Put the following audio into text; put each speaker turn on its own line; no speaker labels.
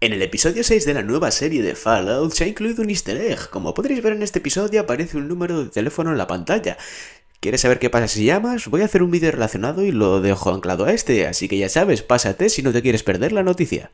En el episodio 6 de la nueva serie de Fallout se ha incluido un easter egg. Como podréis ver en este episodio aparece un número de teléfono en la pantalla. ¿Quieres saber qué pasa si llamas? Voy a hacer un vídeo relacionado y lo dejo anclado a este, así que ya sabes, pásate si no te quieres perder la noticia.